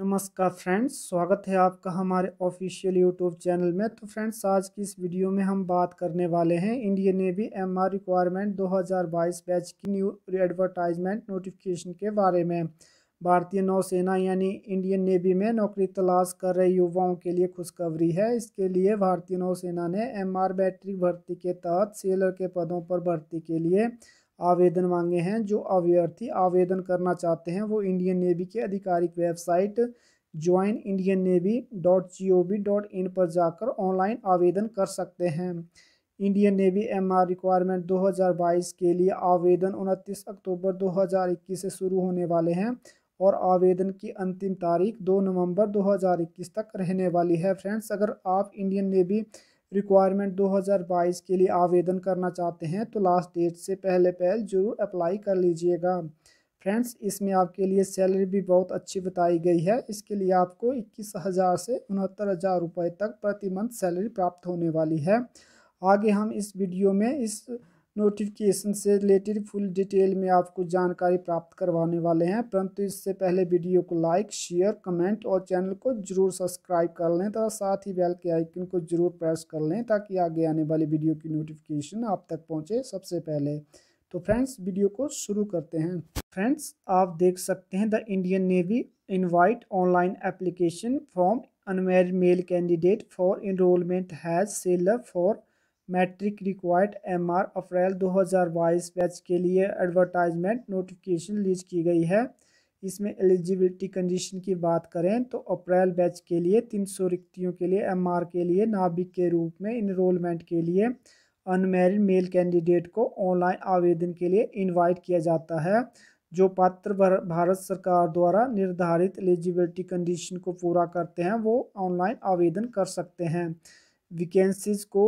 नमस्कार फ्रेंड्स स्वागत है आपका हमारे ऑफिशियल यूट्यूब चैनल में तो फ्रेंड्स आज की इस वीडियो में हम बात करने वाले हैं Indian Navy M R requirement 2022 batch की न्यू एडवर्टाइजमेंट नोटिफिकेशन के बारे में भारतीय नौसेना यानी इंडियन नेवी में नौकरी तलाश कर रहे युवाओं के लिए खुशखबरी है इसके लिए भारतीय नौसेना ने एम बैटरी भर्ती के तहत सेलर के पदों पर भर्ती के लिए आवेदन मांगे हैं जो अभ्यर्थी आवेदन करना चाहते हैं वो इंडियन नेवी के आधिकारिक website join Indian Navy dot G O V dot in पर जाकर ऑनलाइन आवेदन कर सकते हैं Indian Navy M R requirement 2022 के लिए आवेदन 29 अक्टूबर 2021 से शुरू होने वाले हैं और आवेदन की अंतिम तारीख 2 नवंबर 2021 तक रहने वाली है फ्रेंड्स अगर आप इंडियन नेवी रिक्वायरमेंट 2022 के लिए आवेदन करना चाहते हैं तो लास्ट डेट से पहले पहल जरूर अप्लाई कर लीजिएगा फ्रेंड्स इसमें आपके लिए सैलरी भी बहुत अच्छी बताई गई है इसके लिए आपको इक्कीस हज़ार से उनहत्तर हज़ार रुपये तक प्रति मंथ सैलरी प्राप्त होने वाली है आगे हम इस वीडियो में इस नोटिफिकेशन से रिलेटेड फुल डिटेल में आपको जानकारी प्राप्त करवाने वाले हैं परंतु इससे पहले वीडियो को लाइक शेयर कमेंट और चैनल को जरूर सब्सक्राइब कर लें तथा साथ ही बेल के आइकन को जरूर प्रेस कर लें ताकि आगे आने वाली वीडियो की नोटिफिकेशन आप तक पहुँचे सबसे पहले तो फ्रेंड्स वीडियो को शुरू करते हैं फ्रेंड्स आप देख सकते हैं the Indian Navy invite online application form unmarried male candidate for enrolment has sailor for matric required M R April दो हज़ार बाईस बैच के लिए एडवर्टाइजमेंट नोटिफिकेशन रिलीज की गई है इसमें एलिजिबिलिटी कंडीशन की बात करें तो अप्रैल बैच के लिए तीन सौ रिक्तियों के लिए एम आर के लिए नाभिक के रूप में इनरोलमेंट के लिए अनमेरिड मेल कैंडिडेट को ऑनलाइन आवेदन के लिए इन्वाइट किया जाता है जो पात्र भारत सरकार द्वारा निर्धारित एलिजिबिलिटी कंडीशन को पूरा करते हैं वो ऑनलाइन आवेदन कर सकते हैं वैकेंसीज को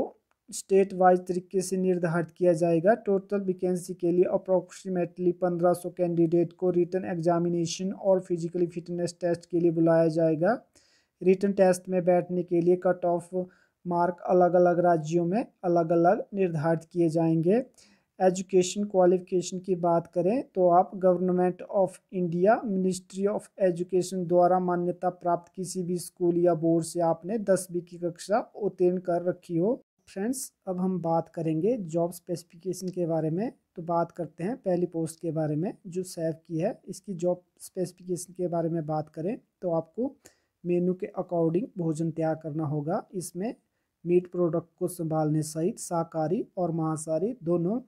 स्टेट वाइज तरीके से निर्धारित किया जाएगा टोटल वैकेंसी के लिए अप्रॉक्सीमेटली 1500 कैंडिडेट को रिटर्न एग्जामिनेशन और फिजिकली फिटनेस टेस्ट के लिए बुलाया जाएगा रिटर्न टेस्ट में बैठने के लिए कट ऑफ मार्क अलग अलग राज्यों में अलग अलग निर्धारित किए जाएंगे एजुकेशन क्वालिफिकेशन की बात करें तो आप Government of India Ministry of Education द्वारा मान्यता प्राप्त किसी भी स्कूल या बोर्ड से आपने दसवीं की कक्षा उत्तीर्ण कर रखी हो फ्रेंड्स अब हम बात करेंगे जॉब स्पेसिफिकेशन के बारे में तो बात करते हैं पहली पोस्ट के बारे में जो सेव की है इसकी जॉब स्पेसिफिकेशन के बारे में बात करें तो आपको मेनू के अकॉर्डिंग भोजन तैयार करना होगा इसमें मीट प्रोडक्ट को संभालने सहित शाकाहारी और मांसाहारी दोनों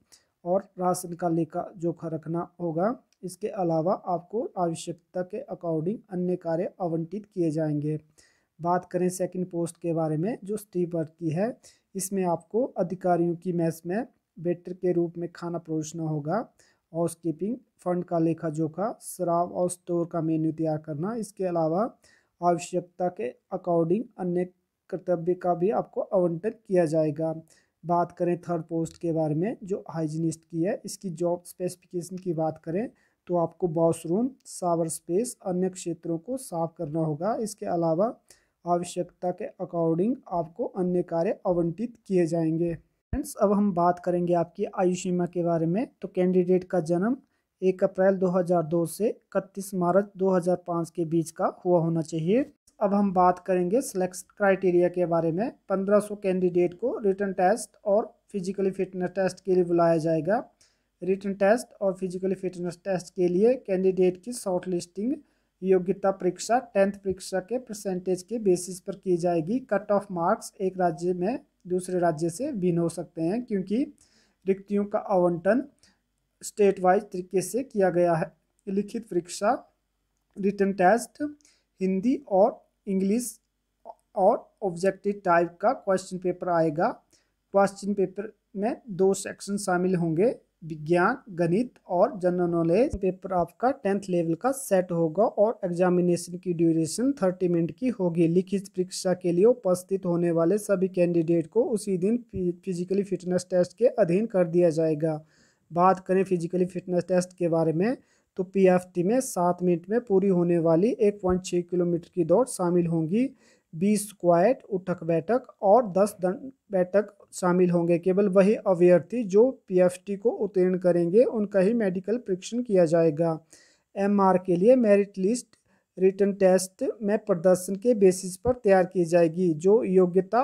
और राशन का लेखा जोखा रखना होगा इसके अलावा आपको आवश्यकता के अकॉर्डिंग अन्य कार्य आवंटित किए जाएंगे बात करें सेकंड पोस्ट के बारे में जो स्टीव वर्क की है इसमें आपको अधिकारियों की मैस में वेटर के रूप में खाना परोसना होगा हाउस कीपिंग फंड का लेखा जोखा शराब और स्टोर का मेन्यू तैयार करना इसके अलावा आवश्यकता के अकॉर्डिंग अन्य कर्तव्य का भी आपको आवंटन किया जाएगा बात करें थर्ड पोस्ट के बारे में जो हाइजीनिस्ट की है इसकी जॉब स्पेसिफिकेशन की बात करें तो आपको वॉशरूम सावर स्पेस अन्य क्षेत्रों को साफ करना होगा इसके अलावा आवश्यकता के अकॉर्डिंग आपको अन्य कार्य आवंटित किए जाएंगे फ्रेंड्स अब हम बात करेंगे आपकी आयु सीमा के बारे में तो कैंडिडेट का जन्म एक अप्रैल 2002 से इकतीस मार्च 2005 के बीच का हुआ होना चाहिए अब हम बात करेंगे सिलेक्ट क्राइटेरिया के बारे में 1500 कैंडिडेट को रिटर्न टेस्ट और फिजिकली फिटनेस टेस्ट के लिए बुलाया जाएगा रिटर्न टेस्ट और फिजिकली फिटनेस टेस्ट के लिए कैंडिडेट की शॉर्ट लिस्टिंग योग्यता परीक्षा टेंथ परीक्षा के परसेंटेज के बेसिस पर की जाएगी कट ऑफ मार्क्स एक राज्य में दूसरे राज्य से भिन्न हो सकते हैं क्योंकि रिक्तियों का आवंटन स्टेट वाइज तरीके से किया गया है लिखित परीक्षा रिटर्न टेस्ट हिंदी और इंग्लिश और ऑब्जेक्टिव टाइप का क्वेश्चन पेपर आएगा क्वेश्चन पेपर में दो सेक्शन शामिल होंगे विज्ञान गणित और जनरल नॉलेज पेपर आपका टेंथ लेवल का सेट होगा और एग्जामिनेशन की ड्यूरेशन थर्टी मिनट की होगी लिखित परीक्षा के लिए उपस्थित होने वाले सभी कैंडिडेट को उसी दिन फिजिकली फिटनेस टेस्ट के अधीन कर दिया जाएगा बात करें फिजिकली फिटनेस टेस्ट के बारे में तो पीएफटी में सात मिनट में पूरी होने वाली एक पॉइंट छः किलोमीटर की दौड़ शामिल होंगी बीस क्वाइट उठक बैठक और दस दंड बैठक शामिल होंगे केवल वही अभ्यर्थी जो पीएफटी को उत्तीर्ण करेंगे उनका ही मेडिकल परीक्षण किया जाएगा एमआर के लिए मेरिट लिस्ट रिटर्न टेस्ट में प्रदर्शन के बेसिस पर तैयार की जाएगी जो योग्यता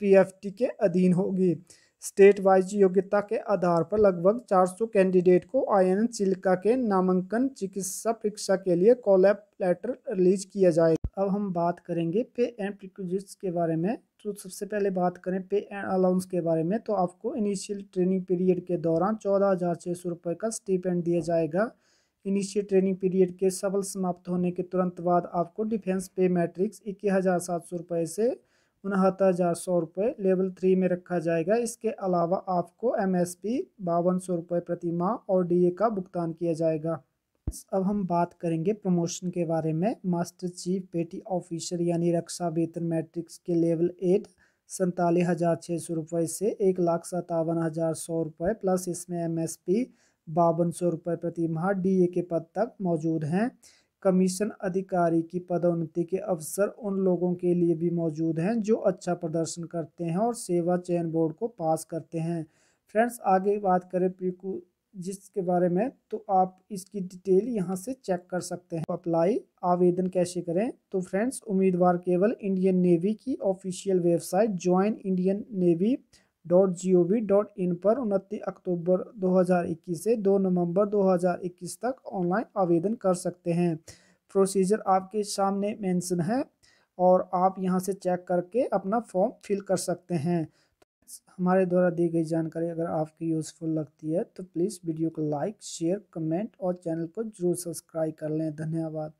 पीएफटी के अधीन होगी स्टेट वाइज योग्यता के आधार पर लगभग 400 कैंडिडेट को आयन चिल्का के नामांकन चिकित्सा परीक्षा के लिए कॉलैप लेटर रिलीज किया जाएगा अब हम बात करेंगे पे एंड प्रिक्विजिट्स के बारे में तो सबसे पहले बात करें पे एंड अलाउंस के बारे में तो आपको इनिशियल ट्रेनिंग पीरियड के दौरान चौदह हज़ार छः सौ रुपये का स्टीपेंट दिया जाएगा इनिशियल ट्रेनिंग पीरियड के सफल समाप्त होने के तुरंत बाद आपको डिफेंस पे मैट्रिक्स इक्कीस हज़ार सात सौ रुपये से उनहत्तर हज़ार सौ रुपये लेवल थ्री में रखा जाएगा इसके अलावा आपको एम एस पी बावन सौ रुपये प्रति माह और डी ए का भुगतान किया जाएगा अब हम बात करेंगे प्रमोशन के बारे में मास्टर चीफ पेटी ऑफिसर यानी रक्षा वेतन मैट्रिक्स के लेवल एट सैंतालीस हज़ार छः सौ रुपये से एक लाख सतावन हज़ार सौ रुपये प्लस इसमें एम एस पी बावन सौ रुपये प्रति माह डी ए के पद तक मौजूद हैं कमीशन अधिकारी की पदोन्नति के अवसर उन लोगों के लिए भी मौजूद हैं जो अच्छा प्रदर्शन करते हैं और सेवा चयन बोर्ड को पास करते हैं फ्रेंड्स आगे बात करें पीकू जिसके बारे में तो आप इसकी डिटेल यहाँ से चेक कर सकते हैं अप्लाई आवेदन कैसे करें तो फ्रेंड्स उम्मीदवार केवल इंडियन नेवी की official website join Indian Navy dot G O V dot in पर उनतीस अक्टूबर 2021 से 2 नवंबर 2021 तक ऑनलाइन आवेदन कर सकते हैं प्रोसीजर आपके सामने मेंशन है और आप यहां से चेक करके अपना फॉर्म फिल कर सकते हैं हमारे द्वारा दी गई जानकारी अगर आपकी यूज़फुल लगती है तो प्लीज़ वीडियो को लाइक शेयर कमेंट और चैनल को जरूर सब्सक्राइब कर लें धन्यवाद